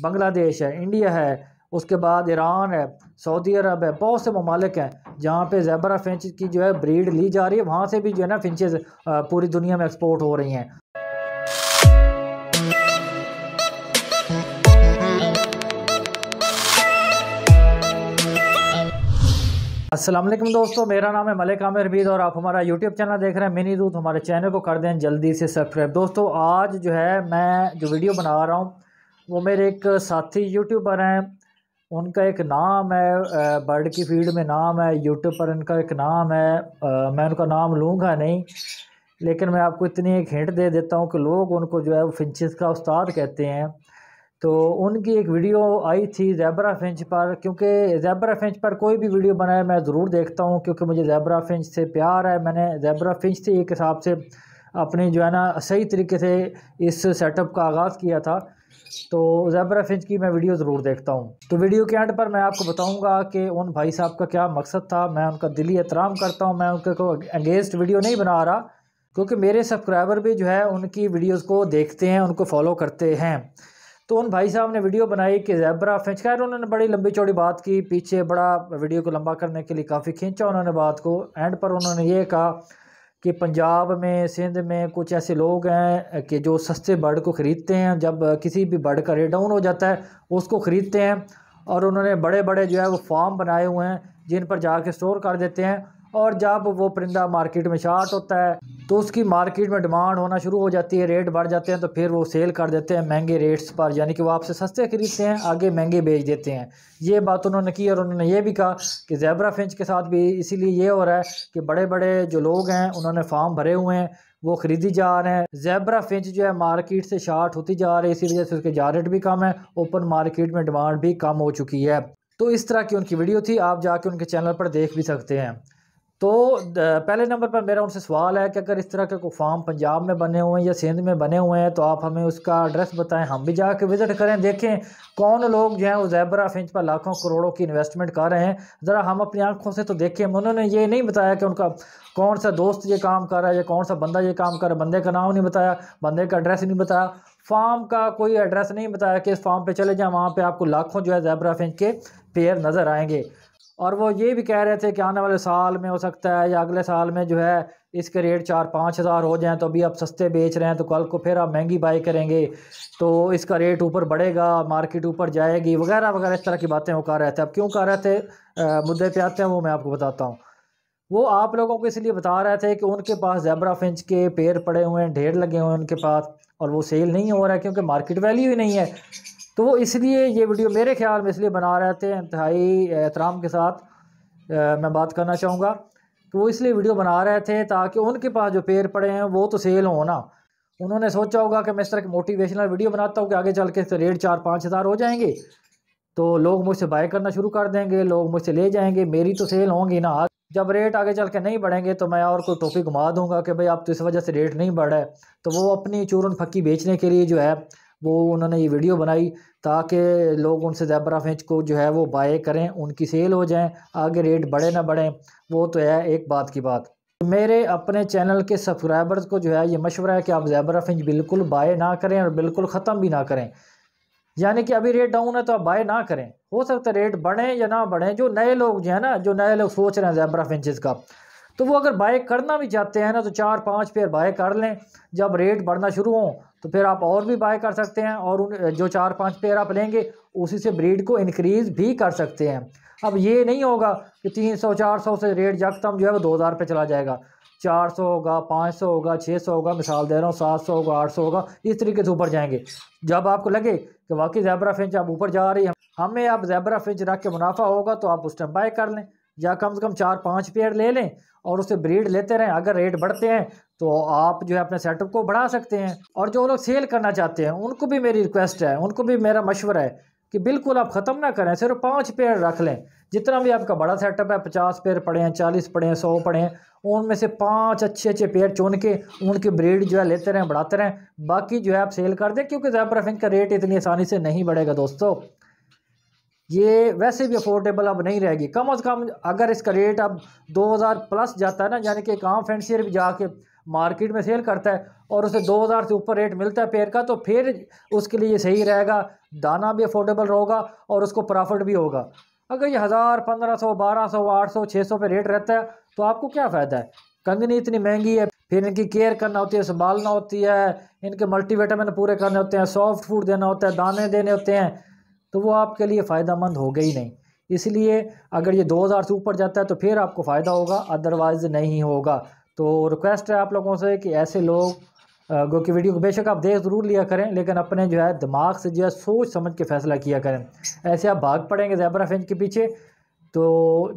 बांग्लादेश है इंडिया है उसके बाद ईरान है सऊदी अरब है बहुत से ममालिक हैं जहाँ पे जैबरा फिंच की जो है ब्रीड ली जा रही है वहाँ से भी जो है ना फिंचेज़ पूरी दुनिया में एक्सपोर्ट हो रही हैं असलम दोस्तों मेरा नाम है मलिक आमिर बीद और आप हमारा यूट्यूब चैनल देख रहे हैं मिनी दूध हमारे चैनल को कर दें जल्दी से सब्सक्राइब दोस्तों आज जो है मैं जो वीडियो बना रहा हूँ वो मेरे एक साथी यूट्यूबर हैं उनका एक नाम है बर्ड की फील्ड में नाम है यूट्यूब पर उनका एक नाम है मैं उनका नाम लूँगा नहीं लेकिन मैं आपको इतनी एक हिंट दे देता हूँ कि लोग उनको जो है वो फिंचिस का उस्ताद कहते हैं तो उनकी एक वीडियो आई थी जैबरा फिंच पर क्योंकि जैबरा फिंच पर कोई भी वीडियो बनाए मैं ज़रूर देखता हूँ क्योंकि मुझे जैबरा फिंच से प्यार है मैंने जैबरा फिंच से एक हिसाब से अपने जो है ना सही तरीके से इस सेटअप का आगाज़ किया था तो ज़ैबरा फिंच की मैं वीडियो ज़रूर देखता हूँ तो वीडियो के एंड पर मैं आपको बताऊँगा कि उन भाई साहब का क्या मकसद था मैं उनका दिली एहतराम करता हूँ मैं उनके को अंगेंस्ट वीडियो नहीं बना रहा क्योंकि मेरे सब्सक्राइबर भी जो है उनकी वीडियोज़ को देखते हैं उनको फॉलो करते हैं तो उन भाई साहब ने वीडियो बनाई कि जैबरा फिंच खैर उन्होंने बड़ी लंबी चौड़ी बात की पीछे बड़ा वीडियो को लंबा करने के लिए काफ़ी खींचा उन्होंने बात को एंड पर उन्होंने ये कहा कि पंजाब में सिंध में कुछ ऐसे लोग हैं कि जो सस्ते बर्ड को ख़रीदते हैं जब किसी भी बर्ड का रेट डाउन हो जाता है उसको ख़रीदते हैं और उन्होंने बड़े बड़े जो है वो फार्म बनाए हुए हैं जिन पर जाके स्टोर कर देते हैं और जब वो परिंदा मार्केट में शार्ट होता है तो उसकी मार्केट में डिमांड होना शुरू हो जाती है रेट बढ़ जाते हैं तो फिर वो सेल कर देते हैं महंगे रेट्स पर यानी कि वो आपसे सस्ते ख़रीदते हैं आगे महंगे बेच देते हैं ये बात उन्होंने की और उन्होंने ये भी कहा कि जैबरा फिंच के साथ भी इसीलिए ये हो रहा है कि बड़े बड़े जो लोग हैं उन्होंने फार्म भरे हुए हैं वो खरीदी जा रहे हैं जैबरा फिंच जो है मार्केट से शार्ट होती जा रही है इसी वजह से उसके जा रेट भी कम है ओपन मार्केट में डिमांड भी कम हो चुकी है तो इस तरह की उनकी वीडियो थी आप जाके उनके चैनल पर देख भी सकते हैं तो पहले नंबर पर मेरा उनसे सवाल है कि अगर इस तरह के कोई फार्म पंजाब में बने हुए हैं या सिंध में बने हुए हैं तो आप हमें उसका एड्रेस बताएं हम भी जाके विज़िट करें देखें कौन लोग जो हैं वो जैबरा फिंच पर लाखों करोड़ों की इन्वेस्टमेंट कर रहे हैं ज़रा हम अपनी आँखों से तो देखें उन्होंने ये नहीं बताया कि उनका कौन सा दोस्त ये काम कर रहा है या कौन सा बंदा ये काम कर रहा है बंदे का नाम नहीं बताया बंदे का एड्रेस नहीं बताया फार्म का कोई एड्रेस नहीं बताया कि इस फार्म पर चले जाएँ वहाँ पर आपको लाखों जो है जैबरा फिंच के पेयर नज़र आएंगे और वो ये भी कह रहे थे कि आने वाले साल में हो सकता है या अगले साल में जो है इसके रेट चार पाँच हज़ार हो जाएं तो अभी आप सस्ते बेच रहे हैं तो कल को फिर आप महंगी बाई करेंगे तो इसका रेट ऊपर बढ़ेगा मार्केट ऊपर जाएगी वगैरह वगैरह इस तरह की बातें वो कह रहे थे अब क्यों कह रहे थे मुद्दे पे आते हैं वो मैं आपको बताता हूँ वो आप लोगों को इसलिए बता रहे थे कि उनके पास जैबरा फिंच के पेड़ पड़े हुए हैं ढेर लगे हुए हैं उनके पास और वो सेल नहीं हो रहा है क्योंकि मार्केट वैल्यू ही नहीं है तो वो इसलिए ये वीडियो मेरे ख्याल में इसलिए बना रहे थे इंतहाई एहतराम के साथ आ, मैं बात करना चाहूँगा तो वो इसलिए वीडियो बना रहे थे ताकि उनके पास जो पेड़ पड़े हैं वो तो सेल हो ना उन्होंने सोचा होगा कि मैं इस तरह की मोटिवेशनल वीडियो बनाता हूँ कि आगे चल के इससे रेट चार पाँच हज़ार हो जाएंगे तो लोग मुझसे बाय करना शुरू कर देंगे लोग मुझसे ले जाएंगे मेरी तो सेल होंगी ना जब रेट आगे चल के नहीं बढ़ेंगे तो मैं और कोई टॉपिक घुमा दूँगा कि भाई आप तो इस वजह से रेट नहीं बढ़ रहे तो वो अपनी चूरन फक्की बेचने के लिए जो है वो उन्होंने ये वीडियो बनाई ताकि लोग उनसे जैबरा फिंच को जो है वो बाय करें उनकी सेल हो जाएं आगे रेट बढ़े ना बढ़ें वो तो है एक बात की बात मेरे अपने चैनल के सब्सक्राइबर्स को जो है ये मशवरा है कि आप जैबरा फिंच बिल्कुल बाय ना करें और बिल्कुल ख़त्म भी ना करें यानी कि अभी रेट डाउन है तो आप बाय ना करें हो सकता है रेट बढ़ें या ना बढ़ें जो नए लोग जो है ना जो नए लोग सोच रहे हैं जैबरा फिंचज़ का तो वो अगर बाय करना भी चाहते हैं ना तो चार पाँच पेयर बाय कर लें जब रेट बढ़ना शुरू हो तो फिर आप और भी बाय कर सकते हैं और उन जो चार पाँच पेयर आप लेंगे उसी से ब्रीड को इनक्रीज़ भी कर सकते हैं अब ये नहीं होगा कि तीन सौ चार सौ से रेट जगतम जो है वो दो हज़ार रुपये चला जाएगा चार सौ होगा पाँच सौ होगा छः सौ होगा मिसाल दे रहा हूँ सात सौ होगा आठ सौ होगा इस तरीके से ऊपर जाएंगे जब आपको लगे कि वाकई जैबरा फिंच आप ऊपर जा रही है हमें आप जैबरा फिंच रख के मुनाफा होगा तो आप उस टाइम बाय कर लें या कम से कम चार पाँच पेड़ ले लें और उसे ब्रीड लेते रहें अगर रेट बढ़ते हैं तो आप जो है अपने सेटअप को बढ़ा सकते हैं और जो लोग सेल करना चाहते हैं उनको भी मेरी रिक्वेस्ट है उनको भी मेरा मशवर है कि बिल्कुल आप ख़त्म ना करें सिर्फ पाँच पेड़ रख लें जितना भी आपका बड़ा सेटअप है पचास पेड़ पड़े हैं चालीस पड़े हैं सौ पड़े हैं उनमें से पाँच अच्छे अच्छे पेड़ चुन के उनकी ब्रीड जो है लेते रहें बढ़ाते रहें बाकी जो है आप सेल कर दें क्योंकि जैब्राफिन का रेट इतनी आसानी से नहीं बढ़ेगा दोस्तों ये वैसे भी अफोर्डेबल अब नहीं रहेगी कम अज़ कम अगर इसका रेट अब 2000 प्लस जाता है ना यानी कि एक आम फैंसियर भी जाके मार्केट में सेल करता है और उसे 2000 से ऊपर रेट मिलता है पेड़ का तो फिर उसके लिए सही रहेगा दाना भी अफोर्डेबल रहेगा और उसको प्रॉफिट भी होगा अगर ये हज़ार पंद्रह सौ बारह सौ आठ सौ छः सौ पे रेट रहता है तो आपको क्या फ़ायदा है कंगनी इतनी महंगी है फिर इनकी केयर करना होती है संभालना होती है इनके मल्टीविटामिन पूरे करने होते हैं सॉफ्ट फूड देना होता है दाने देने होते हैं तो वो आपके लिए फ़ायदा मंद होगा ही नहीं इसलिए अगर ये 2000 से ऊपर जाता है तो फिर आपको फ़ायदा होगा अदरवाइज़ नहीं होगा तो रिक्वेस्ट है आप लोगों से कि ऐसे लोग गो की वीडियो को बेशक आप देख ज़रूर लिया करें लेकिन अपने जो है दिमाग से जो है सोच समझ के फैसला किया करें ऐसे आप भाग पड़ेंगे जैबरा फेंच के पीछे तो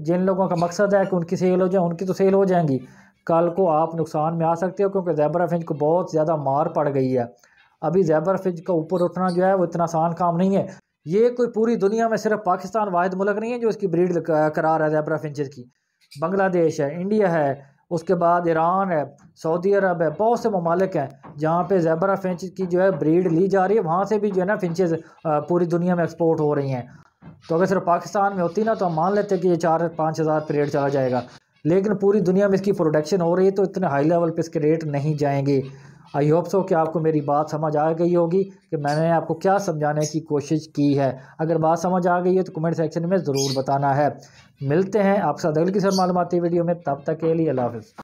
जिन लोगों का मकसद है कि उनकी सेल हो जाए उनकी तो सेल हो जाएंगी कल को आप नुकसान में आ सकते हो क्योंकि जैबरा फिंच को बहुत ज़्यादा मार पड़ गई है अभी जैबर फिंच का ऊपर उठना जो है वो इतना आसान काम नहीं है ये कोई पूरी दुनिया में सिर्फ पाकिस्तान वाद मुलक नहीं है जो इसकी ब्रीड करा रहा है जैबरा फिंचज की बांग्लादेश है इंडिया है उसके बाद ईरान है सऊदी अरब है बहुत से ममालिक हैं जहाँ पे जैबरा फिंच की जो है ब्रीड ली जा रही है वहाँ से भी जो है ना फिंचज पूरी दुनिया में एक्सपोर्ट हो रही हैं तो अगर सिर्फ पाकिस्तान में होती ना तो हम मान लेते कि ये चार पाँच हज़ार पर रेट चला जाएगा लेकिन पूरी दुनिया में इसकी प्रोडक्शन हो रही है तो इतने हाई लेवल पर इसके रेट नहीं जाएंगे आई होप सो कि आपको मेरी बात समझ आ गई होगी कि मैंने आपको क्या समझाने की कोशिश की है अगर बात समझ आ गई है तो कमेंट सेक्शन में ज़रूर बताना है मिलते हैं आपके साथ की सर मालूमती वीडियो में तब तक के लिए अल्लाह हाफ़